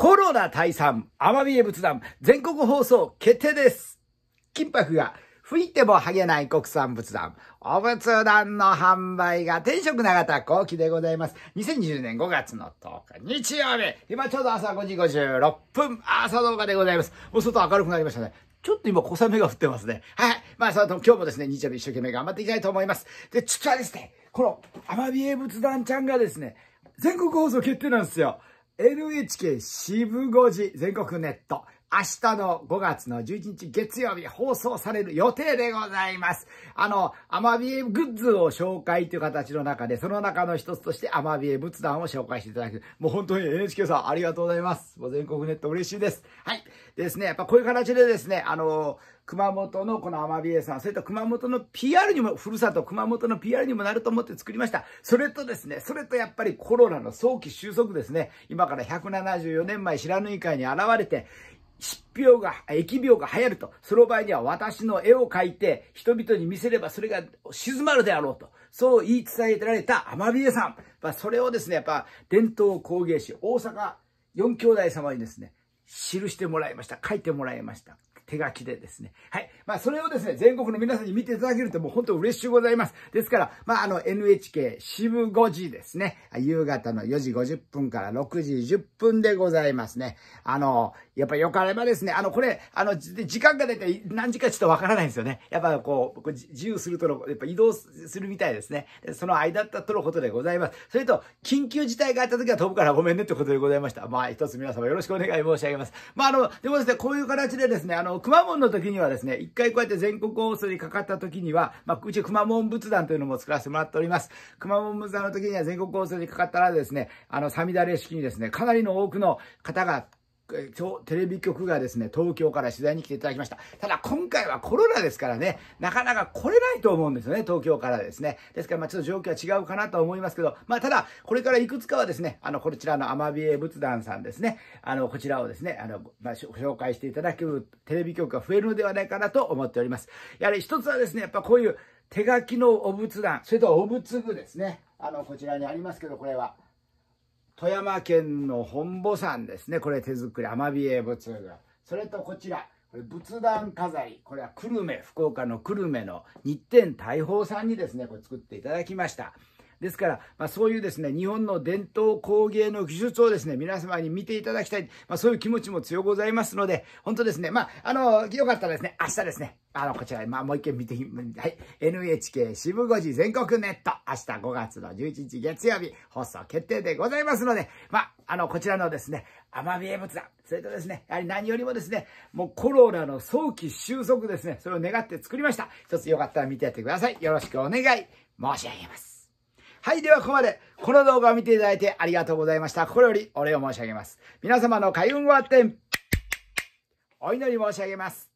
コロナ退散、アマビエ仏壇、全国放送決定です金箔が吹いても剥げない国産仏壇。お仏壇の販売が天職永田後期でございます。2020年5月の10日、日曜日。今ちょうど朝5時56分、朝動画でございます。もう外明るくなりましたね。ちょっと今小雨が降ってますね。はい。まあ、その今日もですね、日曜日一生懸命頑張っていきたいと思います。で、実はですね、この、アマビエ仏壇ちゃんがですね、全国放送決定なんですよ。NHK 渋5時全国ネット明日の5月の11日月曜日放送される予定でございます。あの、アマビエグッズを紹介という形の中で、その中の一つとしてアマビエ仏壇を紹介していただく。もう本当に NHK さんありがとうございます。もう全国ネット嬉しいです。はい。ですね、やっぱこういう形でですね、あの、熊本のこのアマビエさん、それと熊本の PR にも、ふるさと熊本の PR にもなると思って作りました。それとですね、それとやっぱりコロナの早期収束ですね。今から174年前、知らぬ以会に現れて、疾病が、疫病が流行ると、その場合には私の絵を描いて人々に見せればそれが静まるであろうと、そう言い伝えられた天美さん。まあ、それをですね、やっぱ伝統工芸士、大阪四兄弟様にですね、記してもらいました。書いてもらいました。手書きでですね。はい。まあ、それをですね、全国の皆さんに見ていただけるともう本当嬉しいございます。ですから、まあ、あの、NHK 支部5時ですね、夕方の4時50分から6時10分でございますね。あの、やっぱよかればですね、あの、これ、あの、時間がだいたい何時かちょっとわからないんですよね。やっぱこう、自由するとの、やっぱ移動するみたいですね。その間だったとのことでございます。それと、緊急事態があった時は飛ぶからごめんねってことでございました。まあ、一つ皆様よろしくお願い申し上げます。まあ、あの、でもですね、こういう形でですね、あの、熊本の時にはですね、一回こうやって全国放送にかかった時には、まあ、うち熊門仏壇というのも作らせてもらっております。熊門仏壇の時には全国放送にかかったらですね、あの、サミダレ式にですね、かなりの多くの方がテレビ局がですね、東京から取材に来ていただきました。ただ今回はコロナですからね、なかなか来れないと思うんですよね、東京からですね。ですからまあちょっと状況は違うかなと思いますけど、まあただ、これからいくつかはですね、あの、こちらのアマビエ仏壇さんですね、あの、こちらをですね、あの、まあ、紹介していただけるテレビ局が増えるのではないかなと思っております。やはり一つはですね、やっぱこういう手書きのお仏壇、それとお仏具ですね。あの、こちらにありますけど、これは。富山県の本母山ですね。これ手作り、アマビエ仏具。それとこちら、これ仏壇飾り。これは久留米、福岡の久留米の日展大宝さんにですね、これ作っていただきました。ですから、まあ、そういうですね、日本の伝統工芸の技術をですね、皆様に見ていただきたい、まあ、そういう気持ちも強ございますので、本当ですね、まあ、あの、よかったらですね、明日ですね、あの、こちら、まあ、もう一回見てはい、NHK 渋部5時全国ネット、明日5月の11日月曜日、放送決定でございますので、まあ、あの、こちらのですね、奄美絵仏壇、それとですね、やはり何よりもですね、もうコロナの早期収束ですね、それを願って作りました。一つよかったら見てやってください。よろしくお願い申し上げます。はい、ではここまで。この動画を見ていただいてありがとうございました。心よりお礼を申し上げます。皆様の開運をあって、お祈り申し上げます。